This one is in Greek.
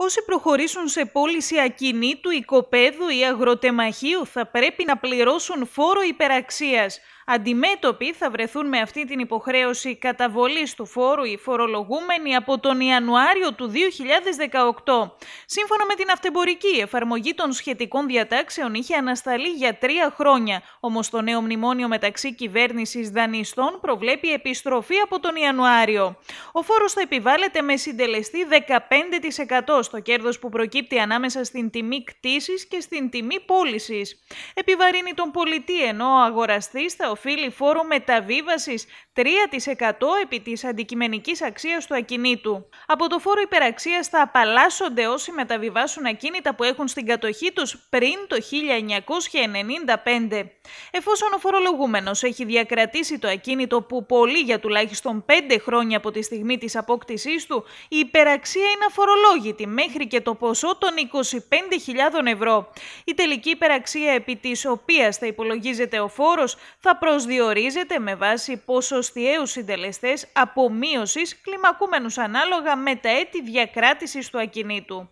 Όσοι προχωρήσουν σε πώληση ακινήτου, οικοπαίδου ή αγροτεμαχίου θα πρέπει να πληρώσουν φόρο υπεραξίας – αντιμέτωποι θα βρεθούν με αυτή την υποχρέωση καταβολής του φόρου οι φορολογούμενοι από τον Ιανουάριο του 2018. Σύμφωνα με την αυτεμπορική, η εφαρμογή των σχετικών διατάξεων είχε ανασταλεί για τρία χρόνια. Όμως το νέο μνημόνιο μεταξύ κυβέρνησης δανειστών προβλέπει επιστροφή από τον Ιανουάριο. Ο φόρος θα επιβάλλεται με συντελεστή 15% στο κέρδος που προκύπτει ανάμεσα στην τιμή κτήση και στην τιμή πώλησης. Επιβαρύνει τον πολιτή ενώ ο αγοραστής θα οφείλει φόρο μεταβίβασης 3% επί της αντικειμενικής αξίας του ακινήτου. Από το φόρο υπεραξίας θα απαλλάσσονται όσοι μεταβιβάσουν ακίνητα που έχουν στην κατοχή τους πριν το 1995. Εφόσον ο φορολογούμενος έχει διακρατήσει το ακίνητο που πολύ για τουλάχιστον 5 χρόνια από τη στιγμή της απόκτησής του, η υπεραξία είναι αφορολόγητη μέχρι και το ποσό των 25.000 ευρώ. Η τελική υπεραξία επί της οποίας θα υπολογίζεται ο φόρος θα προσδιορίζεται με βάση ποσοστιαίους συντελεστές απομείωσης κλιμακούμενους ανάλογα με τα έτη διακράτησης του ακινήτου.